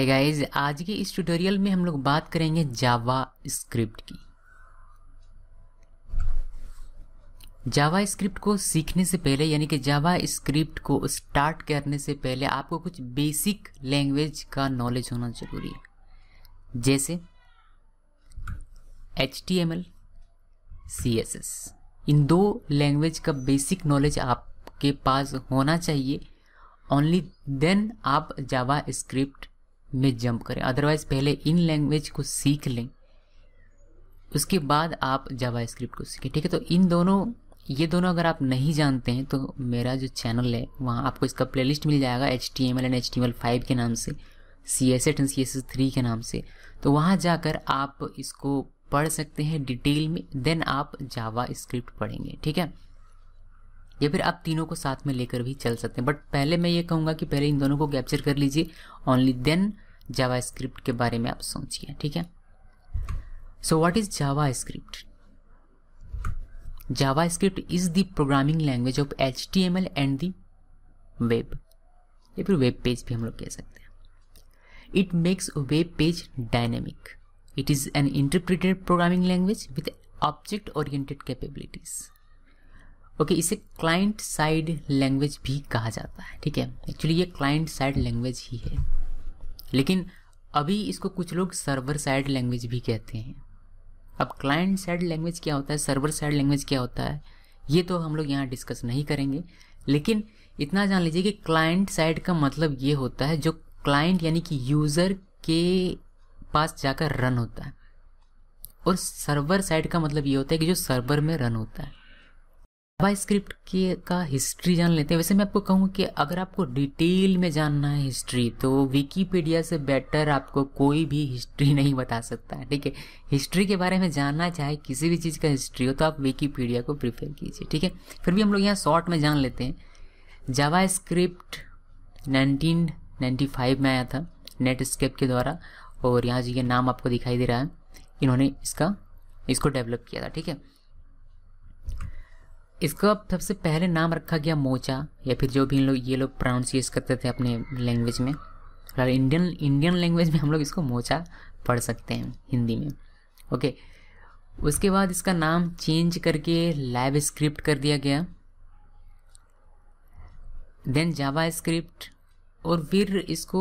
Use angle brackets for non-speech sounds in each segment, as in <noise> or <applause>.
hi guys आज के इस ट्यूटोरियल में हम लोग बात करेंगे जावा स्क्रिप्ट की जावा स्क्रिप्ट को सीखने से पहले यानी कि जावा स्क्रिप्ट को स्टार्ट करने से पहले आपको कुछ बेसिक लैंग्वेज का नॉलेज होना जरूरी है जैसे H T M L C S S इन दो लैंग्वेज का बेसिक नॉलेज आपके पास होना चाहिए ओनली देन आप जावा स्क्रिप्ट में जंप करें अदरवाइज पहले इन लैंग्वेज को सीख लें उसके बाद आप जावा स्क्रिप्ट को सीखें ठीक है तो इन दोनों ये दोनों अगर आप नहीं जानते हैं तो मेरा जो चैनल है वहाँ आपको इसका प्लेलिस्ट मिल जाएगा H T M L and H T M L five के नाम से C S at and C S S three के नाम से तो वहाँ जाकर आप इसको पढ़ सकते हैं डिटेल में देन आप जावा स्क्रिप्ट पढ़ेंगे ठीक है या फिर आप तीनों को साथ में लेकर भी चल सकते हैं बट पहले मैं ये कहूँगा कि पहले इन दोनों को कैप्चर कर लीजिए ओनली देन जावा स्क्रिप्ट के बारे में आप सोचिए ठीक है so what is JavaScript JavaScript is the programming language of H T M L and the web या फिर वेब पेज भी हम लोग कह सकते हैं it makes web page dynamic it is an interpreted programming language with object oriented capabilities okay इसे client side language भी कहा जाता है ठीक है एक्चुअली ये क्लाइंट साइड लैंग्वेज ही है लेकिन अभी इसको कुछ लोग सर्वर साइड लैंग्वेज भी कहते हैं अब क्लाइंट साइड लैंग्वेज क्या होता है सर्वर साइड लैंग्वेज क्या होता है ये तो हम लोग यहाँ डिस्कस नहीं करेंगे लेकिन इतना जान लीजिए कि क्लाइंट साइड का मतलब ये होता है जो क्लाइंट यानी कि यूज़र के पास जाकर रन होता है और सर्वर साइड का मतलब ये होता है कि जो सर्वर में रन होता है जावा स्क्रिप्ट के का हिस्ट्री जान लेते हैं वैसे मैं आपको कहूँ कि अगर आपको डिटेल में जानना है हिस्ट्री तो विकीपीडिया से बेटर आपको कोई भी हिस्ट्री <laughs> नहीं बता सकता है ठीक है हिस्ट्री के बारे में जानना चाहे किसी भी चीज़ का हिस्ट्री हो तो आप विकीपीडिया को प्रीफर कीजिए ठीक है फिर भी हम लोग यहाँ शॉर्ट में जान लेते हैं जावा स्क्रिप्ट नाइनटीन में आया था नेटस्केप के द्वारा और यहाँ जी ये नाम आपको दिखाई दे रहा है इन्होंने इसका इसको डेवलप किया था ठीक है इसका सबसे पहले नाम रखा गया मोचा या फिर जो भी इन लोग ये लोग प्रोनाउंसिएस करते थे अपने लैंग्वेज में फिलहाल इंडियन इंडियन लैंग्वेज में हम लोग इसको मोचा पढ़ सकते हैं हिंदी में ओके उसके बाद इसका नाम चेंज करके लैब स्क्रिप्ट कर दिया गया देन जावा स्क्रिप्ट और फिर इसको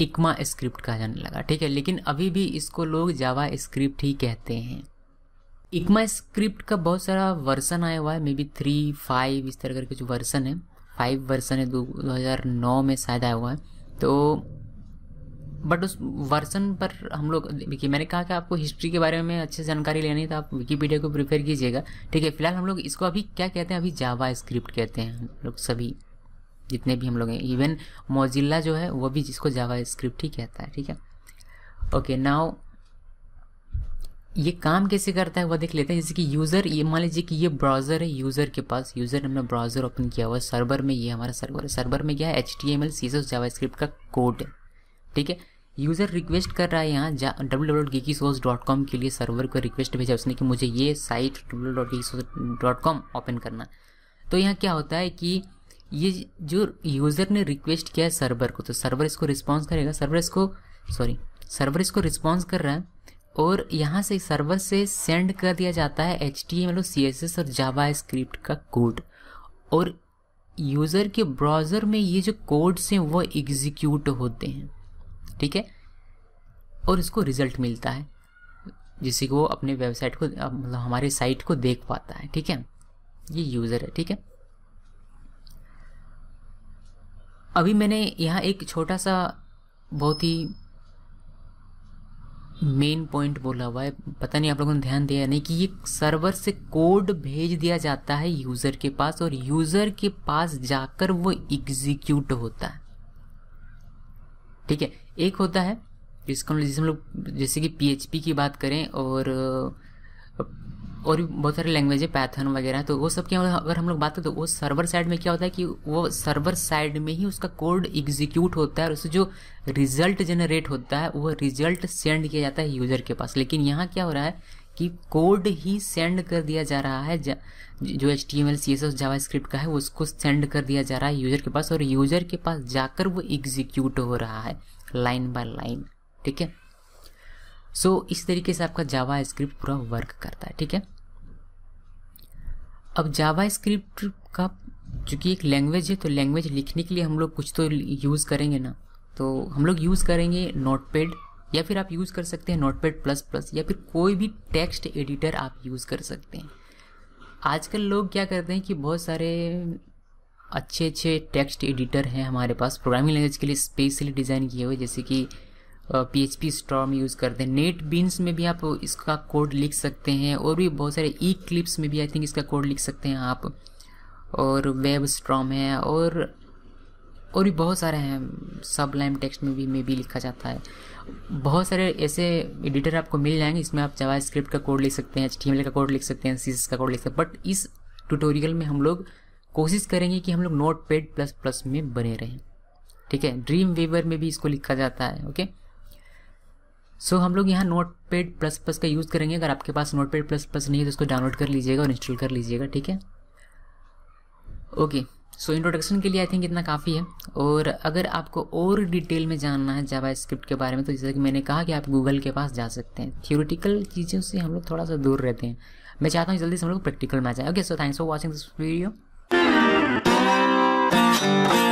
इकमा स्क्रिप्ट कहा जाने लगा ठीक है लेकिन अभी भी इसको लोग जावा स्क्रिप्ट ही कहते हैं इकमा स्क्रिप्ट का बहुत सारा वर्सन आया हुआ है मे बी थ्री फाइव इस तरह करके जो वर्सन है फाइव वर्सन है दो हज़ार नौ में शायद आया हुआ है तो बट उस वर्सन पर हम लोग देखिए मैंने कहा कि आपको हिस्ट्री के बारे में अच्छे जानकारी लेनी तो आप विकीपीडिया को प्रिफेयर कीजिएगा ठीक है फिलहाल हम लोग इसको अभी क्या कहते हैं अभी जावा स्क्रिप्ट कहते हैं हम लोग सभी जितने भी हम लोग हैं इवन मोजिल्ला जो है वो भी जिसको जावा स्क्रिप्ट ही कहता है ठीक है ओके नाउ ये काम कैसे करता है वो देख लेते हैं जैसे कि यूज़र ये मान लीजिए कि ये ब्राउज़र है यूज़र के पास यूज़र ने ब्राउज़र ओपन किया हुआ है सर्वर में ये हमारा सर्वर है सर्वर में क्या है H T M L C S JavaScript का कोड है ठीक है यूज़र रिक्वेस्ट कर रहा है यहाँ जा डब्ल्यू डॉट गिकी सोस डॉट कॉम के लिए सर्वर को रिक्वेस्ट भेजा उसने कि मुझे ये site W dot dot com open करना तो यहाँ क्या होता है कि ये जो यूज़र ने रिक्वेस्ट किया है सर्वर को तो सर्वर इसको रिस्पॉन्स करेगा सर्वर इसको सॉरी सर्वर इसको रिस्पॉन्स कर रहा है और यहाँ से सर्वर से सेंड कर दिया जाता है H T M C S S और जावा स्क्रिप्ट का कोड और यूज़र के ब्राउज़र में ये जो कोड्स हैं वो एग्जीक्यूट होते हैं ठीक है और इसको रिज़ल्ट मिलता है जिससे कि वो अपने वेबसाइट को मतलब हमारे साइट को देख पाता है ठीक है ये यूज़र है ठीक है अभी मैंने यहाँ एक छोटा सा बहुत ही मेन पॉइंट बोला हुआ है पता नहीं आप लोगों ने ध्यान दिया नहीं कि ये सर्वर से कोड भेज दिया जाता है यूज़र के पास और यूज़र के पास जाकर वो एग्जीक्यूट होता है ठीक है एक होता है जिसको जिसमें हम लोग जैसे कि पीएचपी की बात करें और और भी बहुत सारे लैंग्वेज है पैथन वगैरह तो वो सब क्या मतलब, अगर हम लोग बात करें तो वो सर्वर साइड में क्या होता है कि वो सर्वर साइड में ही उसका कोड एग्जीक्यूट होता है और उससे जो रिजल्ट जनरेट होता है वो रिजल्ट सेंड किया जाता है यूज़र के पास लेकिन यहाँ क्या हो रहा है कि कोड ही सेंड कर दिया जा रहा है जो H T M L C S S JavaScript का है उसको सेंड कर दिया जा रहा है यूज़र के पास और यूज़र के पास जाकर वो एग्जीक्यूट हो रहा है लाइन बाय लाइन ठीक है सो so, इस तरीके से आपका जावा स्क्रिप्ट पूरा वर्क करता है ठीक है अब जावा स्क्रिप्ट का चूँकि एक लैंग्वेज है तो लैंग्वेज लिखने के लिए हम लोग कुछ तो यूज़ करेंगे ना तो हम लोग यूज़ करेंगे नोटपैड या फिर आप यूज़ कर सकते हैं नोटपैड प्लस प्लस या फिर कोई भी टेक्स्ट एडिटर आप यूज़ कर सकते हैं आजकल लोग क्या करते हैं कि बहुत सारे अच्छे अच्छे टेक्स्ट एडिटर हैं हमारे पास प्रोग्रामिंग लैंग्वेज के लिए स्पेशली डिज़ाइन किए हुए जैसे कि P H P storm use करते हैं नेट बीन्स में भी आप इसका कोड लिख सकते हैं और भी बहुत सारे ई क्लिप्स में भी आई थिंक इसका कोड लिख सकते हैं आप और वेब स्ट्रॉम है और और भी बहुत सारे हैं सब लाइम टेक्स्ट में भी में भी लिखा जाता है बहुत सारे ऐसे एडिटर आपको मिल जाएंगे इसमें आप जवाब स्क्रिप्ट का कोड लिख सकते हैं एच का कोड लिख सकते हैं सी का कोड लिख सकते हैं बट इस ट्यूटोरियल में हम लोग कोशिश करेंगे कि हम लोग नोट पेड प्लस प्लस में बने रहें ठीक है ड्रीम वेवर में भी इसको लिखा जाता है ओके सो so, हम लोग यहाँ नोट पेड प्लस प्लस का यूज़ करेंगे अगर आपके पास नोट पेड प्लस प्लस नहीं है तो उसको डाउनलोड कर लीजिएगा और इंस्टॉल कर लीजिएगा ठीक है ओके सो इंट्रोडक्शन के लिए आई थिंक इतना काफ़ी है और अगर आपको और डिटेल में जानना है जावा स्क्रिप्ट के बारे में तो जैसा कि मैंने कहा कि आप गूगल के पास जा सकते हैं थियोरिटिकल चीज़ों से हम लोग थोड़ा सा दूर रहते हैं मैं चाहता हूँ जल्दी से हम लोग प्रैक्टिकल में आ जाए okay so thanks for watching this video